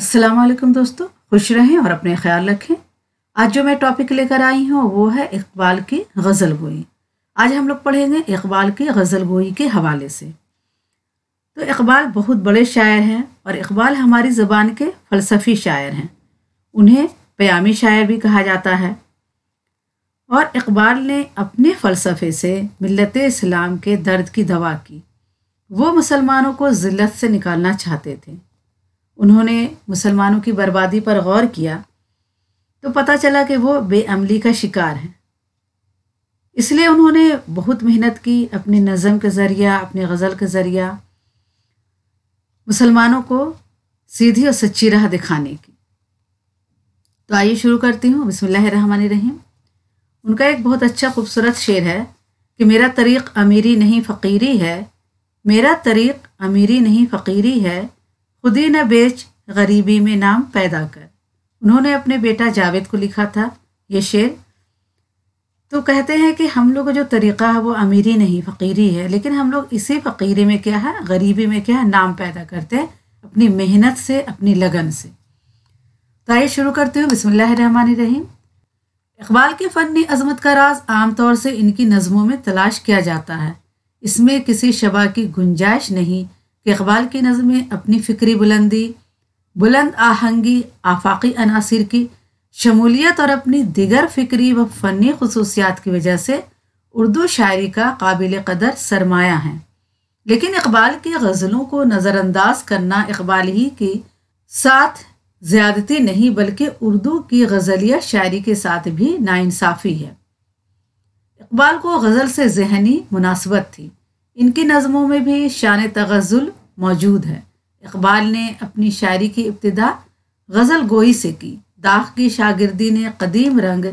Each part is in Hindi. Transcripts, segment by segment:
अस्सलाम वालेकुम दोस्तों खुश रहें और अपने ख्याल रखें आज जो मैं टॉपिक लेकर आई हूँ वो है इकबाल की गज़ल गोई आज हम लोग पढ़ेंगे इकबाल की गज़ल गोई के हवाले से तो इकबाल बहुत बड़े शायर हैं और इकबाल हमारी ज़बान के फ़लसफ़ी शायर हैं उन्हें प्यामी शायर भी कहा जाता है और इकबाल ने अपने फ़लसफ़े से मिलत इस्लाम के दर्द की दवा की वो मुसलमानों को ज़िल्त से निकालना चाहते थे उन्होंने मुसलमानों की बर्बादी पर गौर किया तो पता चला कि वो बेअमली का शिकार हैं इसलिए उन्होंने बहुत मेहनत की अपने नज़म के ज़रिया अपने गज़ल के ज़रिया मुसलमानों को सीधी और सच्ची राह दिखाने की तो आइए शुरू करती हूँ बिसमान रहीम उनका एक बहुत अच्छा खूबसूरत शेर है कि मेरा तरीक़ अमीरी नहीं फ़कीरी है मेरा तरीक़ अमीरी नहीं फ़कीरी है खुदी न बेच गरीबी में नाम पैदा कर उन्होंने अपने बेटा जावेद को लिखा था ये शेर तो कहते हैं कि हम लोग का जो तरीक़ा है वो अमीरी नहीं फ़कीरी है लेकिन हम लोग इसी फ़कीरी में क्या है गरीबी में क्या है नाम पैदा करते हैं अपनी मेहनत से अपनी लगन से तो आइए शुरू करते हूँ बिसमान रहीम इकबाल के फ़न अजमत का राज आम तौर से इनकी नज़मों में तलाश किया जाता है इसमें किसी शबा की गुंजाइश नहीं कि इकबाल की नज़में अपनी फ़िक्री बुलंदी बुलंद आहंगी आफाकी अनासर की शमूलियत और अपनी दिगर फ़िक्री व फ़नी खसूसियात की वजह से उर्दू शायरी का काबिल कदर सरमाया है लेकिन इकबाल की गज़लों को नज़रअंदाज करना इकबाल ही की साथ ज़्यादती नहीं बल्कि उर्दू की गज़लिया शायरी के साथ भी नाइंसाफ़ी है इकबाल को गज़ल से जहनी मुनासबत थी इनकी नज़मों में भी शान तगज़ुल मौजूद है इकबाल ने अपनी शायरी की इब्तदा गज़ल गोई से की दाग की शागिर्दी ने कदीम रंग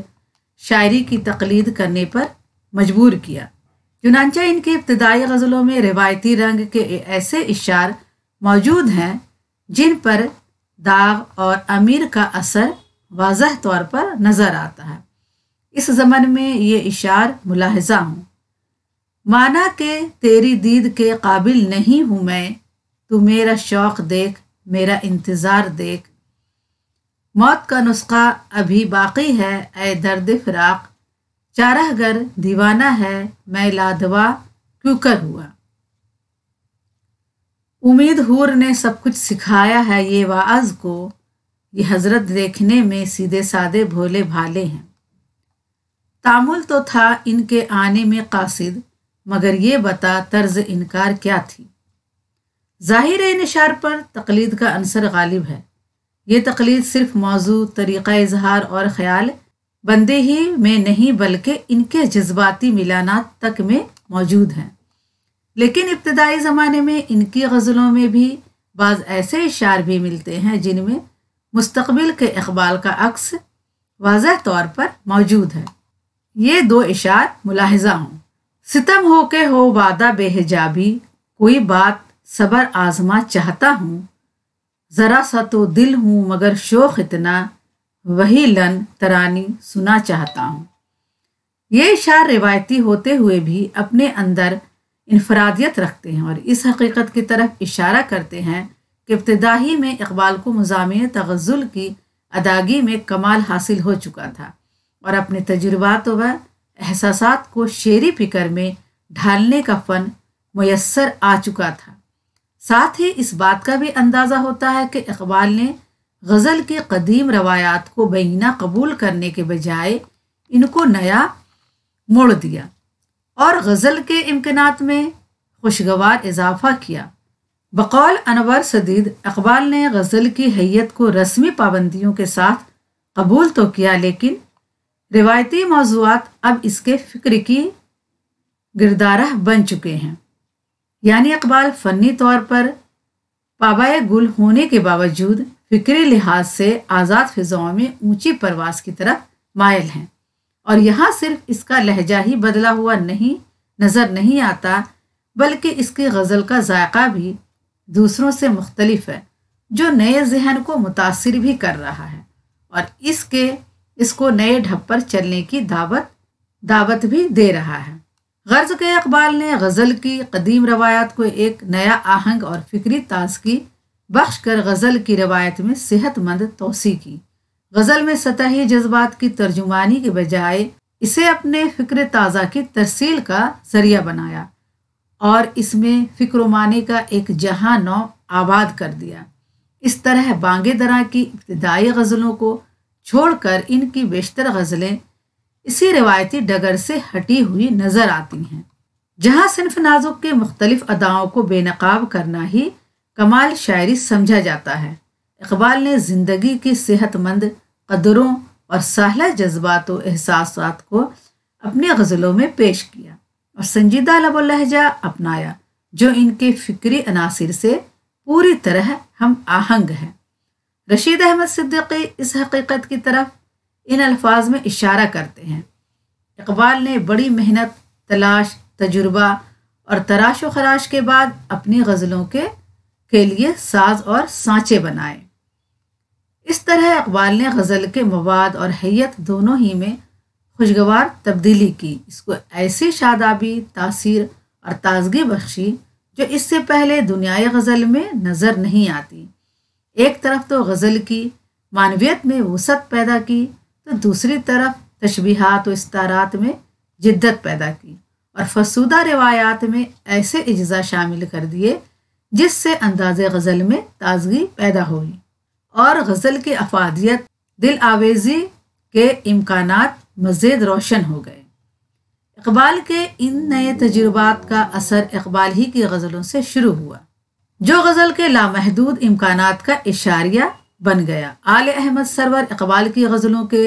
शायरी की तकलीद करने पर मजबूर किया चुनानचा इनकी इब्तदाई गज़लों में रिवायती रंग के ऐसे इशार मौजूद हैं जिन पर दाग और अमीर का असर वाजह तौर पर नज़र आता है इस ज़मन में ये इशार मुलाहजा हूँ माना के तेरी दीद के काबिल नहीं हूँ मैं तू मेरा शौक़ देख मेरा इंतज़ार देख मौत का नुस्खा अभी बाकी है ए दर्द फिराक घर दीवाना है मैं लादवा क्यों कर हुआ उम्मीद हूर ने सब कुछ सिखाया है ये वाज को ये हजरत देखने में सीधे सादे भोले भाले हैं तामुल तो था इनके आने में कासिद मगर ये बता तर्ज इनकार क्या थी ज़ाहिर इनशार पर तकलीद का अंसर गालिब है ये तकलीद सिर्फ मौजू तरीक़ा इजहार और ख्याल बंदे ही में नहीं बल्कि इनके जज्बाती मिलाना तक में मौजूद हैं लेकिन इब्तदाई ज़माने में इनकी गज़लों में भी बाज़ ऐसे इशार भी मिलते हैं जिनमें मुस्तबिल के अखबाल का अक्स वाज़ तौर पर मौजूद है ये दो इशार मुलाहजा हों सितम हो के हो वादा बेहजाबी कोई बात सबर आजमा चाहता हूँ ज़रा सा तो दिल हूँ मगर शोक इतना वही लन तरानी सुना चाहता हूँ ये इशार रिवायती होते हुए भी अपने अंदर इनफरादियत रखते हैं और इस हकीकत की तरफ इशारा करते हैं कि इब्तदाही में इकबाल को मजामी तगज़ुल की अदागी में कमाल हासिल हो चुका था और अपने तजुर्बात व एहसास को शेरी फिकर में ढालने का फन मैसर आ चुका था साथ ही इस बात का भी अंदाज़ा होता है कि इकबाल ने गज़ल के कदीम रवायात को बीना कबूल करने के बजाय इनको नया मोड़ दिया और गज़ल के इम्कानात में खुशगवार इजाफा किया बकौल अनवर सदीद अकबाल ने गज़ल की हैत को रस्मी पाबंदियों के साथ कबूल तो किया लेकिन रिवायती मौजूद अब इसके फ़िक्र की गिरदारा बन चुके हैं यानी इकबाल फ़नी तौर पर पाबाए गुल होने के बावजूद फ़िक्री लिहाज से आज़ाद फ़िज़ाओं में ऊंची परवास की तरफ मायल हैं और यहाँ सिर्फ इसका लहजा ही बदला हुआ नहीं नज़र नहीं आता बल्कि इसकी गज़ल का जायका भी दूसरों से मुख्तलफ है जो नए जहन को मुतासर भी कर रहा है और इसके इसको नए ढप पर चलने की दावत दावत भी दे रहा है गर्ज के अकबाल ने गज़ल की कदीम रवायात को एक नया आहंग और फिक्री ताजगी बख्श कर गज़ल की रवायत में सेहतमंद तोसी की गज़ल में सतही जज्बात की तर्जुमानी के बजाय इसे अपने फ़िक्र ताज़ा की तरसील का जरिया बनाया और इसमें फ़िक्रमानी का एक जहां नौ आबाद कर दिया इस तरह बांगे दरा की इब्तदाई गज़लों को छोड़कर इनकी बेशतर गज़लें इसी रिवायती डगर से हटी हुई नज़र आती हैं जहाँ सिनफ नाजुक के मुख्तलिफ अदाओं को बेनकाब करना ही कमाल शायरी समझा जाता है इकबाल ने ज़िंदगी की सेहतमंद कदरों और सहला जज्बात एहसास को अपनी गज़लों में पेश किया और संजीदा लब लहजा अपनाया जो इनके फ़िक्री अनासर से पूरी तरह हम आहंग हैं रशीद अहमद सिद्दीकी इस हकीकत की तरफ इन अल्फाज में इशारा करते हैं इकबाल ने बड़ी मेहनत तलाश तजुर्बा और तराश व खराश के बाद अपनी गज़लों के के लिए साज और सांचे बनाए इस तरह इकबाल ने गज़ल के मवाद और हैयत दोनों ही में खुशगवार तब्दीली की इसको ऐसी शादाबी तासीर और ताजगी बख्शी जो इससे पहले दुनियाई गज़ल में नज़र नहीं आती एक तरफ तो गज़ल की मानवियत में वसत पैदा की तो दूसरी तरफ तशबीहात व इस्तारात में जिद्दत पैदा की और फसूदा रिवायात में ऐसे अज्जा शामिल कर दिए जिससे अंदाज गज़ल में ताजगी पैदा हुई और गज़ल की अफादियत दिल आवेजी के इम्कान मज़ीद रोशन हो गए इकबाल के इन नए तजुर्बात का असर इकबाल ही की गज़लों से शुरू हुआ जो गज़ल के लामहदूद इम्कान का इशारिया बन गया आल अहमद सरवर इकबाल की गज़लों के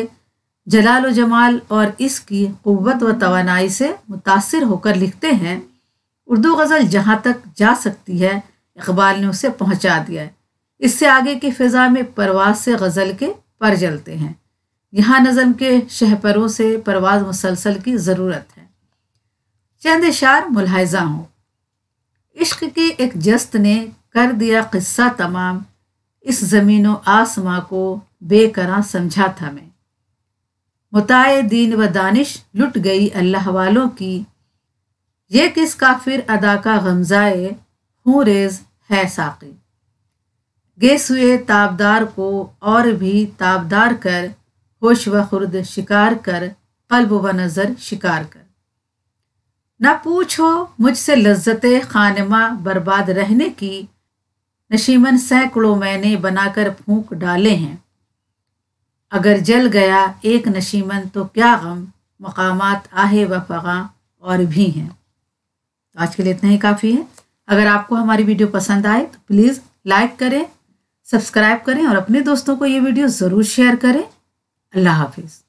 जलाल व जमाल और इसकी क़वत व तोानाई से मुतासर होकर लिखते हैं उर्दू गज़ल जहाँ तक जा सकती है इकबाल ने उसे पहुँचा दिया है इससे आगे की फ़िज़ा में परवाज से गज़ल के पर जलते हैं यहाँ नज़म के शहपरों से परवाज मुसलसल की ज़रूरत है चंद शार मुलाजा हों इश्क के एक जस्त ने कर दिया किस्सा तमाम इस ज़मीन व आसमां को बेकरा समझा था मैं मुताए दीन व दानिश लुट गई अल्लाह वालों की ये किस काफिर अदा का गमजाए हूँ रेज है साकी गेसुए ताबदार को और भी ताबदार कर होश व खुर्द शिकार कर कल्ब व नज़र शिकार कर ना पूछो मुझसे लज्जत खानमा बर्बाद रहने की नशीमन सैकड़ों मैंने बनाकर फूंक डाले हैं अगर जल गया एक नशीमन तो क्या गम मकामात आहे व फगाँ और भी हैं तो आज के लिए इतना ही काफ़ी है अगर आपको हमारी वीडियो पसंद आए तो प्लीज़ लाइक करें सब्सक्राइब करें और अपने दोस्तों को ये वीडियो ज़रूर शेयर करें अल्लाह हाफिज़